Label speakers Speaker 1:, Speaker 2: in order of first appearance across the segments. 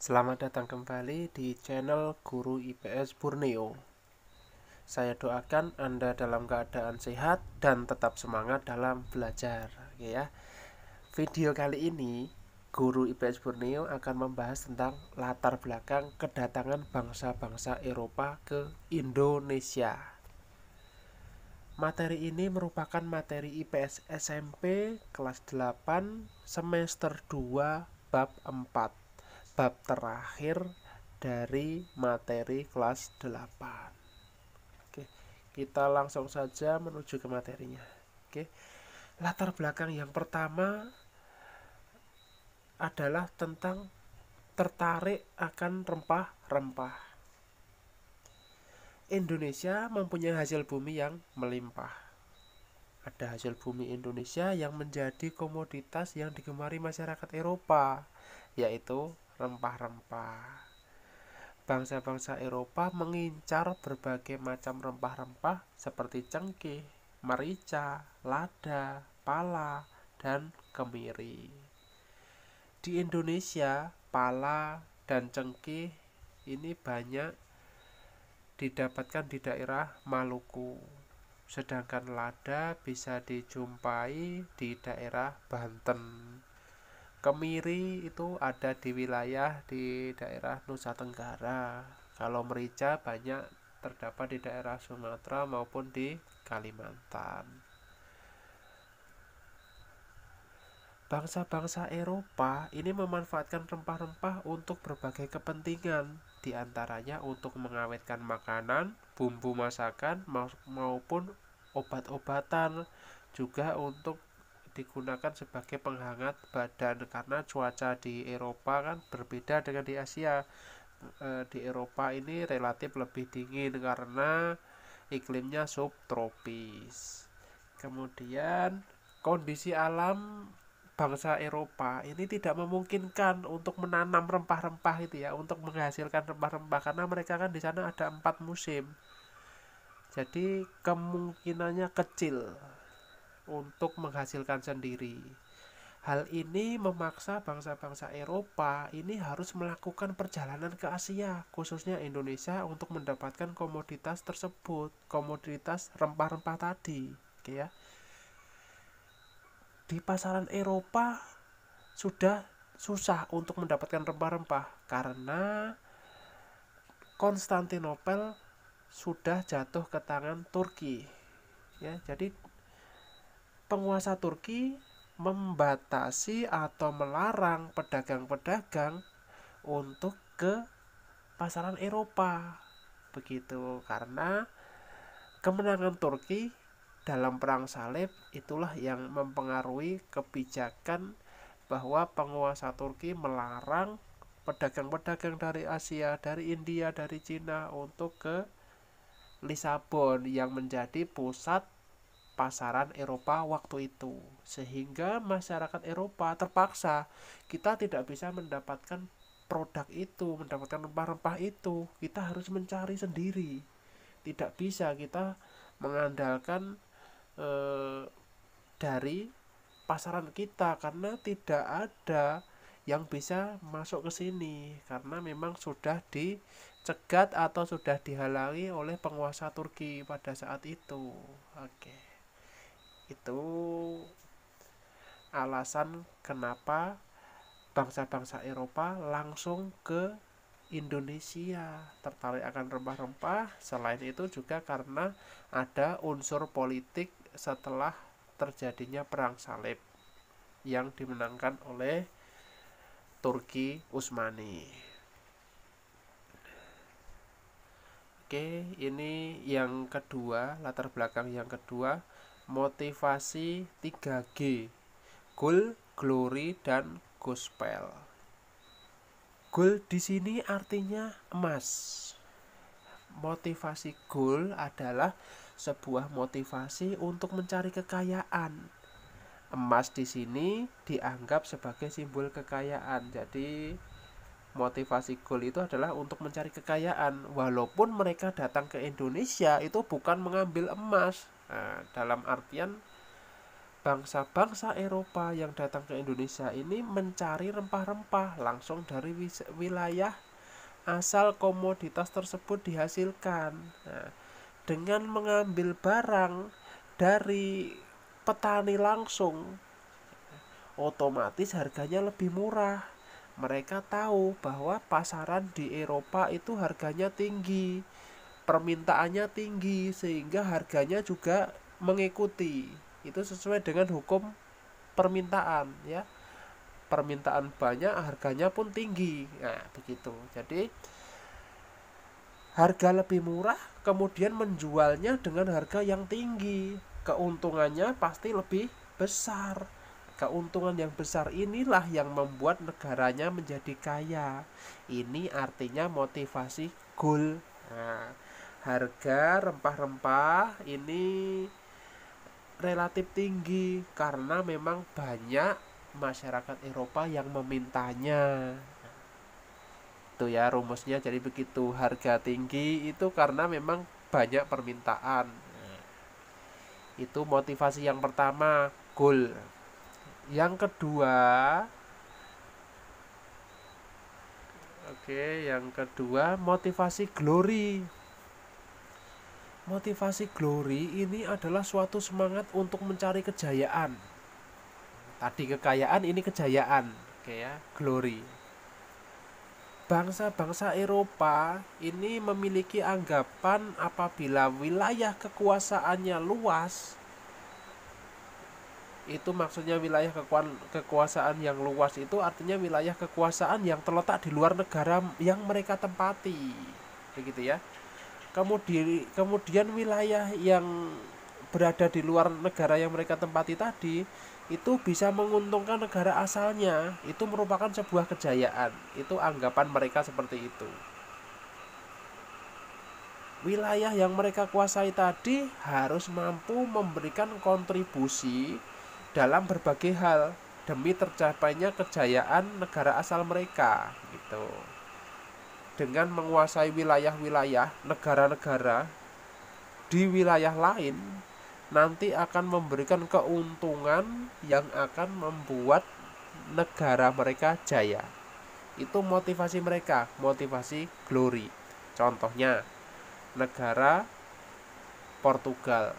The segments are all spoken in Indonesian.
Speaker 1: Selamat datang kembali di channel Guru IPS Borneo. Saya doakan Anda dalam keadaan sehat dan tetap semangat dalam belajar, ya. Video kali ini Guru IPS Borneo akan membahas tentang latar belakang kedatangan bangsa-bangsa Eropa ke Indonesia. Materi ini merupakan materi IPS SMP kelas 8 semester 2 bab 4 bab terakhir dari materi kelas 8. Oke, kita langsung saja menuju ke materinya. Oke. Latar belakang yang pertama adalah tentang tertarik akan rempah-rempah. Indonesia mempunyai hasil bumi yang melimpah. Ada hasil bumi Indonesia yang menjadi komoditas yang digemari masyarakat Eropa, yaitu rempah-rempah. Bangsa-bangsa Eropa mengincar berbagai macam rempah-rempah seperti cengkeh, merica, lada, pala, dan kemiri. Di Indonesia, pala dan cengkeh ini banyak didapatkan di daerah Maluku. Sedangkan lada bisa dijumpai di daerah Banten. Kemiri itu ada di wilayah di daerah Nusa Tenggara. Kalau merica banyak terdapat di daerah Sumatera maupun di Kalimantan. Bangsa-bangsa Eropa ini memanfaatkan rempah-rempah untuk berbagai kepentingan, diantaranya untuk mengawetkan makanan, bumbu masakan, maupun obat-obatan, juga untuk digunakan sebagai penghangat badan karena cuaca di Eropa kan berbeda dengan di Asia. E, di Eropa ini relatif lebih dingin karena iklimnya subtropis. Kemudian kondisi alam bangsa Eropa ini tidak memungkinkan untuk menanam rempah-rempah itu ya, untuk menghasilkan rempah-rempah karena mereka kan di sana ada empat musim. Jadi kemungkinannya kecil untuk menghasilkan sendiri. Hal ini memaksa bangsa-bangsa Eropa ini harus melakukan perjalanan ke Asia, khususnya Indonesia untuk mendapatkan komoditas tersebut, komoditas rempah-rempah tadi, oke gitu ya. Di pasaran Eropa sudah susah untuk mendapatkan rempah-rempah karena Konstantinopel sudah jatuh ke tangan Turki. Ya, jadi penguasa Turki membatasi atau melarang pedagang-pedagang untuk ke pasaran Eropa. Begitu karena kemenangan Turki dalam perang Salib itulah yang mempengaruhi kebijakan bahwa penguasa Turki melarang pedagang-pedagang dari Asia, dari India, dari Cina untuk ke Lisabon yang menjadi pusat pasaran Eropa waktu itu sehingga masyarakat Eropa terpaksa kita tidak bisa mendapatkan produk itu mendapatkan rempah-rempah itu kita harus mencari sendiri tidak bisa kita mengandalkan e, dari pasaran kita karena tidak ada yang bisa masuk ke sini karena memang sudah dicegat atau sudah dihalangi oleh penguasa Turki pada saat itu. Oke. Okay itu alasan kenapa bangsa-bangsa Eropa langsung ke Indonesia tertarik akan rempah-rempah selain itu juga karena ada unsur politik setelah terjadinya perang salib yang dimenangkan oleh Turki Utsmani. Oke, ini yang kedua, latar belakang yang kedua motivasi 3G goal glory dan gospel goal di sini artinya emas motivasi goal adalah sebuah motivasi untuk mencari kekayaan emas di sini dianggap sebagai simbol kekayaan jadi motivasi goal itu adalah untuk mencari kekayaan walaupun mereka datang ke Indonesia itu bukan mengambil emas Nah, dalam artian bangsa-bangsa Eropa yang datang ke Indonesia ini mencari rempah-rempah langsung dari wilayah asal komoditas tersebut dihasilkan. Nah, dengan mengambil barang dari petani langsung, otomatis harganya lebih murah. Mereka tahu bahwa pasaran di Eropa itu harganya tinggi permintaannya tinggi sehingga harganya juga mengikuti itu sesuai dengan hukum permintaan ya permintaan banyak harganya pun tinggi nah begitu jadi harga lebih murah kemudian menjualnya dengan harga yang tinggi keuntungannya pasti lebih besar keuntungan yang besar inilah yang membuat negaranya menjadi kaya ini artinya motivasi goal nah, harga rempah-rempah ini relatif tinggi karena memang banyak masyarakat Eropa yang memintanya itu ya rumusnya jadi begitu harga tinggi itu karena memang banyak permintaan itu motivasi yang pertama goal yang kedua oke yang kedua motivasi glory Motivasi glory ini adalah suatu semangat untuk mencari kejayaan. Tadi kekayaan ini kejayaan, oke ya, glory. Bangsa-bangsa Eropa ini memiliki anggapan apabila wilayah kekuasaannya luas, itu maksudnya wilayah kekuasaan yang luas itu artinya wilayah kekuasaan yang terletak di luar negara yang mereka tempati begitu ya kemudian kemudian wilayah yang berada di luar negara yang mereka tempati tadi itu bisa menguntungkan negara asalnya itu merupakan sebuah kejayaan itu anggapan mereka seperti itu wilayah yang mereka kuasai tadi harus mampu memberikan kontribusi dalam berbagai hal demi tercapainya kejayaan negara asal mereka gitu dengan menguasai wilayah-wilayah negara-negara di wilayah lain nanti akan memberikan keuntungan yang akan membuat negara mereka jaya. Itu motivasi mereka, motivasi glory. Contohnya, negara Portugal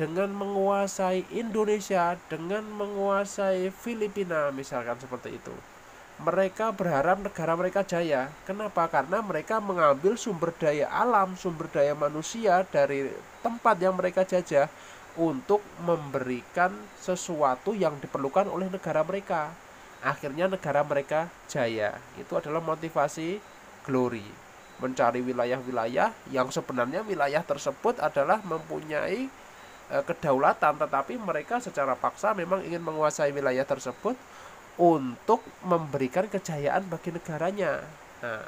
Speaker 1: dengan menguasai Indonesia, dengan menguasai Filipina, misalkan seperti itu mereka berharap negara mereka jaya. Kenapa? Karena mereka mengambil sumber daya alam, sumber daya manusia dari tempat yang mereka jajah untuk memberikan sesuatu yang diperlukan oleh negara mereka. Akhirnya negara mereka jaya. Itu adalah motivasi glory. Mencari wilayah-wilayah yang sebenarnya wilayah tersebut adalah mempunyai eh, kedaulatan tetapi mereka secara paksa memang ingin menguasai wilayah tersebut untuk memberikan kejayaan bagi negaranya. Nah,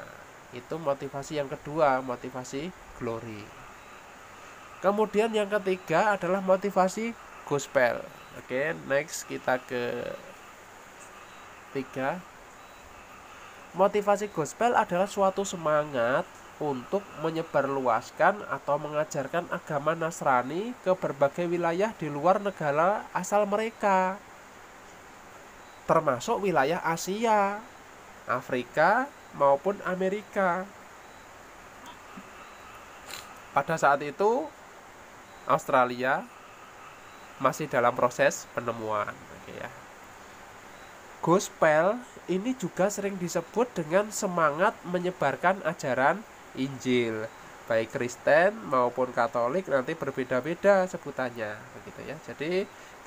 Speaker 1: itu motivasi yang kedua, motivasi glory. Kemudian yang ketiga adalah motivasi gospel. Oke, next kita ke tiga. Motivasi gospel adalah suatu semangat untuk menyebarluaskan atau mengajarkan agama Nasrani ke berbagai wilayah di luar negara asal mereka termasuk wilayah Asia, Afrika, maupun Amerika. Pada saat itu, Australia masih dalam proses penemuan. Oke ya. Gospel ini juga sering disebut dengan semangat menyebarkan ajaran Injil baik Kristen maupun Katolik nanti berbeda-beda sebutannya begitu ya jadi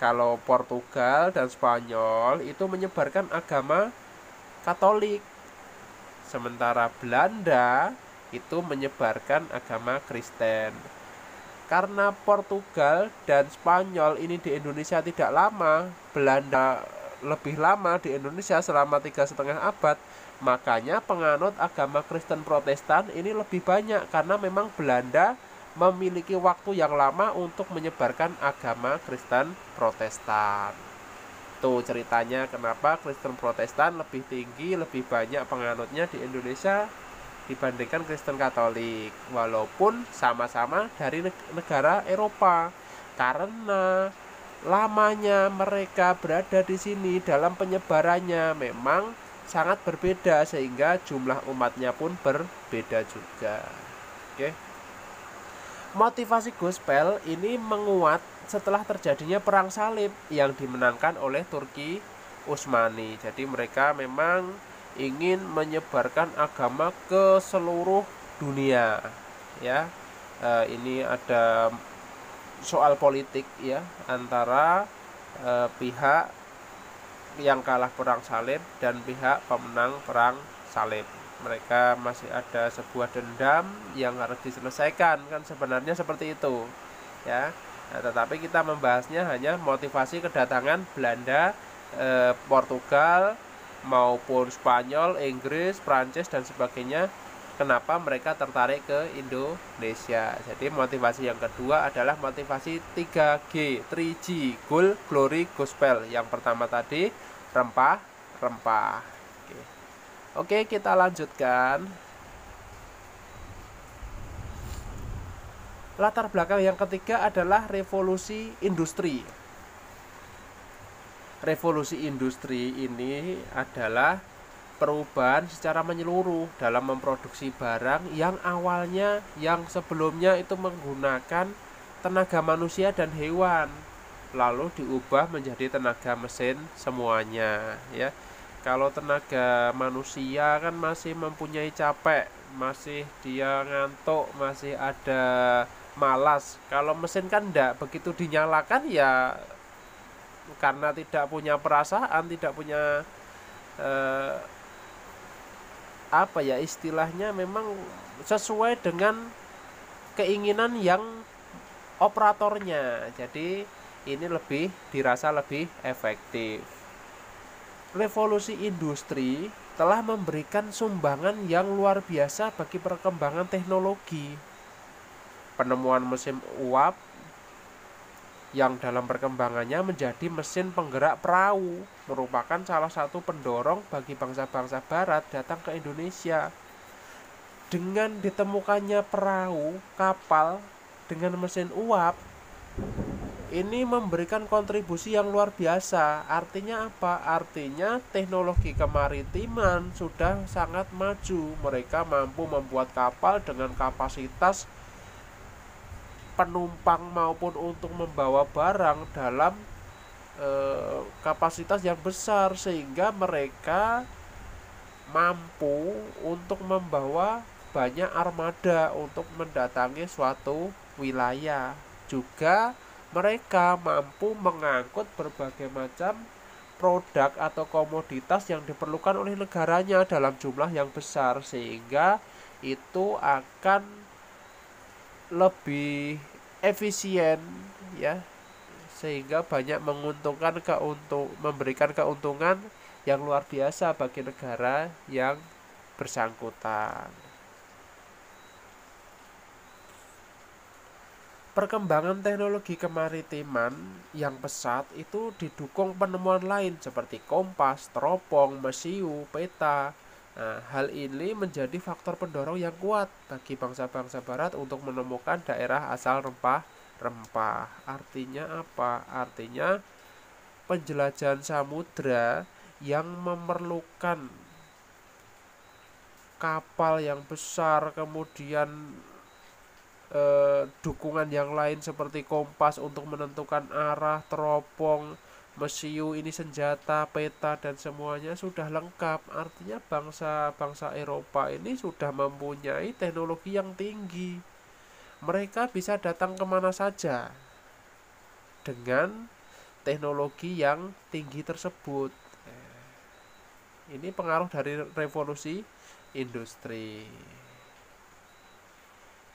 Speaker 1: kalau Portugal dan Spanyol itu menyebarkan agama Katolik sementara Belanda itu menyebarkan agama Kristen karena Portugal dan Spanyol ini di Indonesia tidak lama Belanda lebih lama di Indonesia selama tiga setengah abad Makanya penganut agama Kristen Protestan ini lebih banyak karena memang Belanda memiliki waktu yang lama untuk menyebarkan agama Kristen Protestan. Tuh ceritanya kenapa Kristen Protestan lebih tinggi, lebih banyak penganutnya di Indonesia dibandingkan Kristen Katolik walaupun sama-sama dari negara Eropa karena lamanya mereka berada di sini dalam penyebarannya memang sangat berbeda sehingga jumlah umatnya pun berbeda juga. Oke. Motivasi gospel ini menguat setelah terjadinya perang salib yang dimenangkan oleh Turki Utsmani. Jadi mereka memang ingin menyebarkan agama ke seluruh dunia. Ya. E, ini ada soal politik ya antara e, pihak yang kalah perang salib dan pihak pemenang perang salib mereka masih ada sebuah dendam yang harus diselesaikan kan sebenarnya seperti itu ya nah, tetapi kita membahasnya hanya motivasi kedatangan Belanda eh, Portugal maupun Spanyol Inggris Prancis dan sebagainya kenapa mereka tertarik ke Indonesia. Jadi motivasi yang kedua adalah motivasi 3G, 3G, Goal, Glory, Gospel. Yang pertama tadi rempah, rempah. Oke. Oke, kita lanjutkan. Latar belakang yang ketiga adalah revolusi industri. Revolusi industri ini adalah perubahan secara menyeluruh dalam memproduksi barang yang awalnya yang sebelumnya itu menggunakan tenaga manusia dan hewan lalu diubah menjadi tenaga mesin semuanya ya kalau tenaga manusia kan masih mempunyai capek masih dia ngantuk masih ada malas kalau mesin kan tidak begitu dinyalakan ya karena tidak punya perasaan tidak punya eh, apa ya istilahnya memang sesuai dengan keinginan yang operatornya jadi ini lebih dirasa lebih efektif revolusi industri telah memberikan sumbangan yang luar biasa bagi perkembangan teknologi penemuan mesin uap yang dalam perkembangannya menjadi mesin penggerak perahu, merupakan salah satu pendorong bagi bangsa-bangsa Barat datang ke Indonesia. Dengan ditemukannya perahu, kapal dengan mesin uap, ini memberikan kontribusi yang luar biasa. Artinya apa? Artinya teknologi kemaritiman sudah sangat maju. Mereka mampu membuat kapal dengan kapasitas penumpang maupun untuk membawa barang dalam e, kapasitas yang besar sehingga mereka mampu untuk membawa banyak armada untuk mendatangi suatu wilayah. Juga mereka mampu mengangkut berbagai macam produk atau komoditas yang diperlukan oleh negaranya dalam jumlah yang besar sehingga itu akan lebih efisien ya sehingga banyak menguntungkan keuntung memberikan keuntungan yang luar biasa bagi negara yang bersangkutan. Perkembangan teknologi kemaritiman yang pesat itu didukung penemuan lain seperti kompas, teropong, mesiu, peta, Nah, hal ini menjadi faktor pendorong yang kuat bagi bangsa-bangsa barat untuk menemukan daerah asal rempah-rempah. Artinya apa? Artinya penjelajahan samudra yang memerlukan kapal yang besar, kemudian eh, dukungan yang lain seperti kompas untuk menentukan arah, teropong, mesiu ini senjata peta dan semuanya sudah lengkap artinya bangsa-bangsa Eropa ini sudah mempunyai teknologi yang tinggi mereka bisa datang kemana saja dengan teknologi yang tinggi tersebut eh, ini pengaruh dari revolusi industri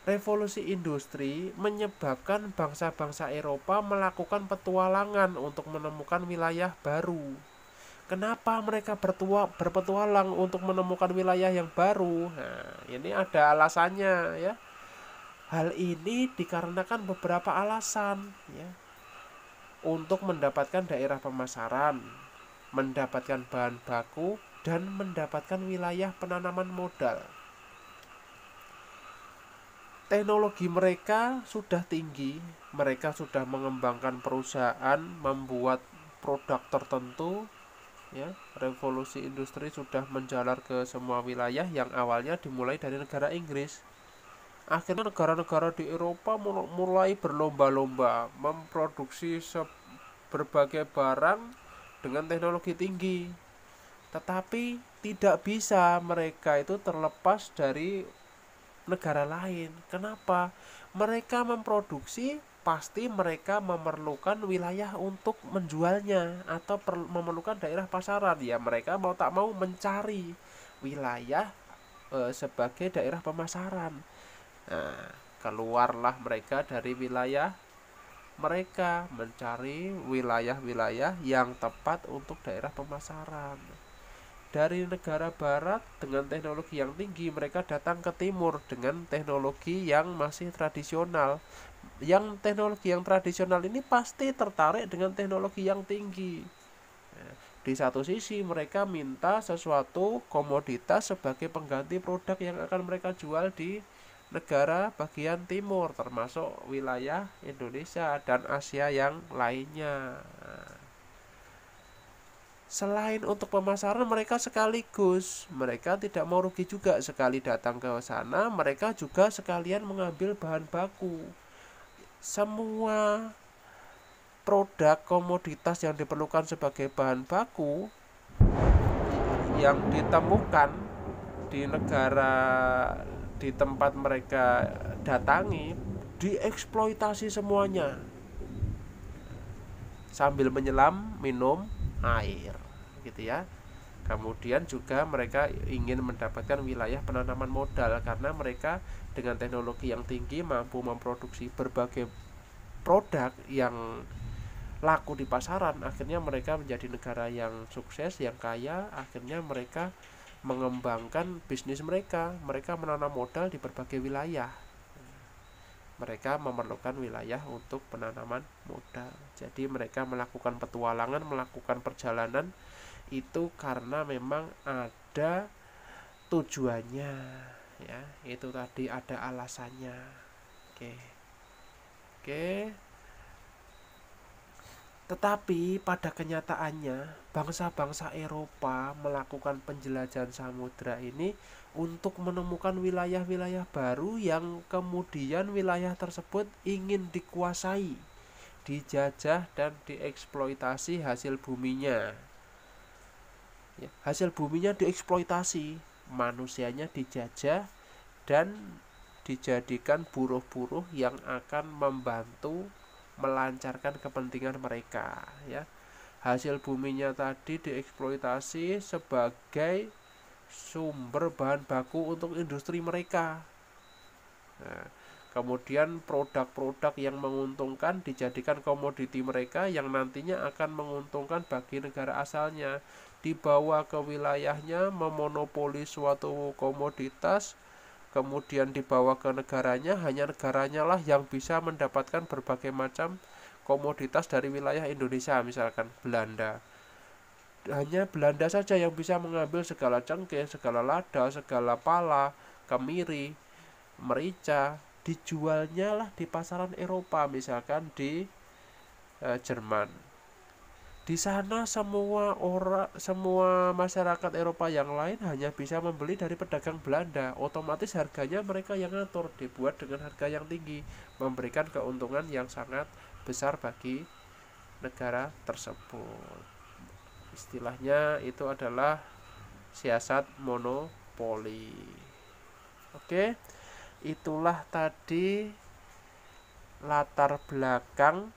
Speaker 1: Revolusi industri menyebabkan bangsa-bangsa Eropa melakukan petualangan untuk menemukan wilayah baru. Kenapa mereka bertua, berpetualang untuk menemukan wilayah yang baru? Nah, ini ada alasannya ya. Hal ini dikarenakan beberapa alasan ya. Untuk mendapatkan daerah pemasaran, mendapatkan bahan baku dan mendapatkan wilayah penanaman modal teknologi mereka sudah tinggi, mereka sudah mengembangkan perusahaan, membuat produk tertentu, ya. Revolusi industri sudah menjalar ke semua wilayah yang awalnya dimulai dari negara Inggris. Akhirnya negara-negara di Eropa mulai berlomba-lomba memproduksi berbagai barang dengan teknologi tinggi. Tetapi tidak bisa mereka itu terlepas dari negara lain. Kenapa? Mereka memproduksi pasti mereka memerlukan wilayah untuk menjualnya atau memerlukan daerah pasaran ya mereka mau tak mau mencari wilayah e, sebagai daerah pemasaran. Nah, keluarlah mereka dari wilayah mereka mencari wilayah-wilayah yang tepat untuk daerah pemasaran dari negara barat dengan teknologi yang tinggi mereka datang ke timur dengan teknologi yang masih tradisional yang teknologi yang tradisional ini pasti tertarik dengan teknologi yang tinggi di satu sisi mereka minta sesuatu komoditas sebagai pengganti produk yang akan mereka jual di negara bagian timur termasuk wilayah Indonesia dan Asia yang lainnya selain untuk pemasaran mereka sekaligus mereka tidak mau rugi juga sekali datang ke sana mereka juga sekalian mengambil bahan baku semua produk komoditas yang diperlukan sebagai bahan baku yang ditemukan di negara di tempat mereka datangi dieksploitasi semuanya sambil menyelam minum air gitu ya kemudian juga mereka ingin mendapatkan wilayah penanaman modal karena mereka dengan teknologi yang tinggi mampu memproduksi berbagai produk yang laku di pasaran akhirnya mereka menjadi negara yang sukses yang kaya akhirnya mereka mengembangkan bisnis mereka mereka menanam modal di berbagai wilayah mereka memerlukan wilayah untuk penanaman modal. Jadi mereka melakukan petualangan, melakukan perjalanan itu karena memang ada tujuannya ya. Itu tadi ada alasannya. Oke. Oke. Tetapi pada kenyataannya bangsa-bangsa Eropa melakukan penjelajahan samudra ini untuk menemukan wilayah-wilayah baru yang kemudian wilayah tersebut ingin dikuasai, dijajah dan dieksploitasi hasil buminya. Ya, hasil buminya dieksploitasi, manusianya dijajah dan dijadikan buruh-buruh yang akan membantu melancarkan kepentingan mereka ya hasil buminya tadi dieksploitasi sebagai sumber bahan baku untuk industri mereka nah, kemudian produk-produk yang menguntungkan dijadikan komoditi mereka yang nantinya akan menguntungkan bagi negara asalnya dibawa ke wilayahnya memonopoli suatu komoditas kemudian dibawa ke negaranya, hanya negaranya lah yang bisa mendapatkan berbagai macam komoditas dari wilayah Indonesia, misalkan Belanda. Hanya Belanda saja yang bisa mengambil segala cengkeh, segala lada, segala pala, kemiri, merica, dijualnya lah di pasaran Eropa, misalkan di e, Jerman. Di sana semua orang semua masyarakat Eropa yang lain hanya bisa membeli dari pedagang Belanda. Otomatis harganya mereka yang ngatur, dibuat dengan harga yang tinggi, memberikan keuntungan yang sangat besar bagi negara tersebut. Istilahnya itu adalah siasat monopoli. Oke. Itulah tadi latar belakang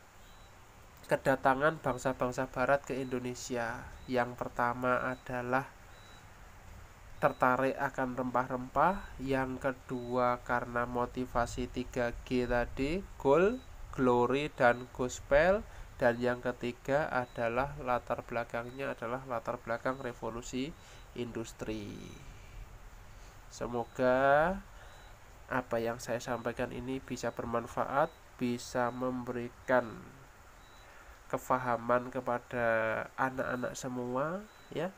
Speaker 1: kedatangan bangsa-bangsa barat ke Indonesia. Yang pertama adalah tertarik akan rempah-rempah, yang kedua karena motivasi 3G tadi, goal, glory dan gospel, dan yang ketiga adalah latar belakangnya adalah latar belakang revolusi industri. Semoga apa yang saya sampaikan ini bisa bermanfaat, bisa memberikan kefahaman kepada anak-anak semua ya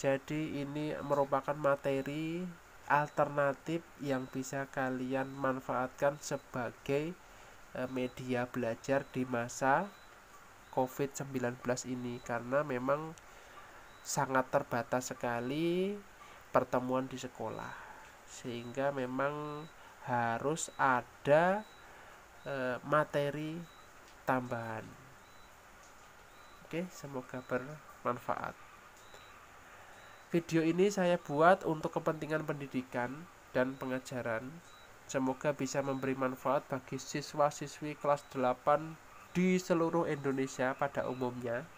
Speaker 1: jadi ini merupakan materi alternatif yang bisa kalian manfaatkan sebagai eh, media belajar di masa COVID-19 ini karena memang sangat terbatas sekali pertemuan di sekolah sehingga memang harus ada eh, materi tambahan. Oke, semoga bermanfaat. Video ini saya buat untuk kepentingan pendidikan dan pengajaran. Semoga bisa memberi manfaat bagi siswa-siswi kelas 8 di seluruh Indonesia pada umumnya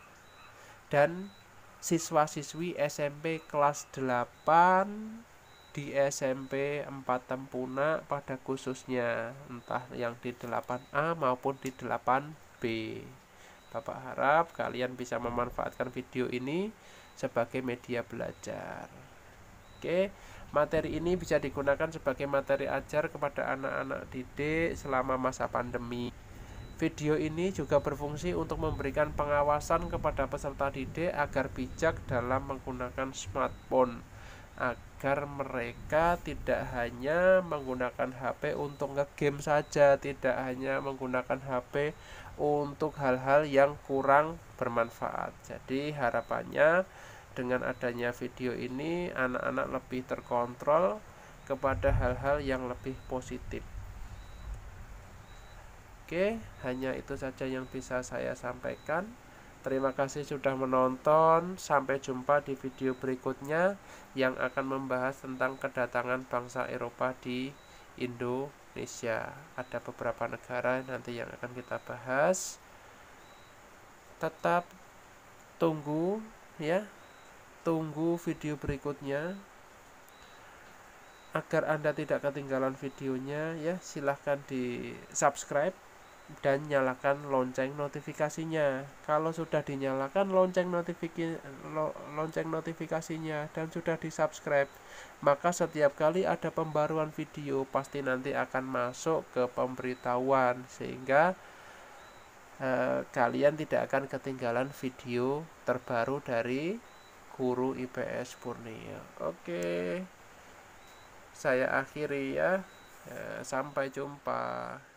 Speaker 1: dan siswa-siswi SMP kelas 8 di SMP 4 Tempuna pada khususnya entah yang di 8A maupun di 8B. Bapak harap kalian bisa memanfaatkan video ini sebagai media belajar. Oke, materi ini bisa digunakan sebagai materi ajar kepada anak-anak didik selama masa pandemi. Video ini juga berfungsi untuk memberikan pengawasan kepada peserta didik agar bijak dalam menggunakan smartphone agar mereka tidak hanya menggunakan HP untuk ngegame saja, tidak hanya menggunakan HP untuk hal-hal yang kurang bermanfaat. Jadi harapannya dengan adanya video ini anak-anak lebih terkontrol kepada hal-hal yang lebih positif. Oke, hanya itu saja yang bisa saya sampaikan. Terima kasih sudah menonton. Sampai jumpa di video berikutnya yang akan membahas tentang kedatangan bangsa Eropa di Indonesia. Ada beberapa negara nanti yang akan kita bahas. Tetap tunggu ya. Tunggu video berikutnya. Agar Anda tidak ketinggalan videonya ya, silahkan di-subscribe dan nyalakan lonceng notifikasinya. Kalau sudah dinyalakan lonceng notifikasi lonceng notifikasinya dan sudah di-subscribe, maka setiap kali ada pembaruan video pasti nanti akan masuk ke pemberitahuan sehingga eh, kalian tidak akan ketinggalan video terbaru dari guru IPS purnia Oke. Saya akhiri ya. Eh, sampai jumpa.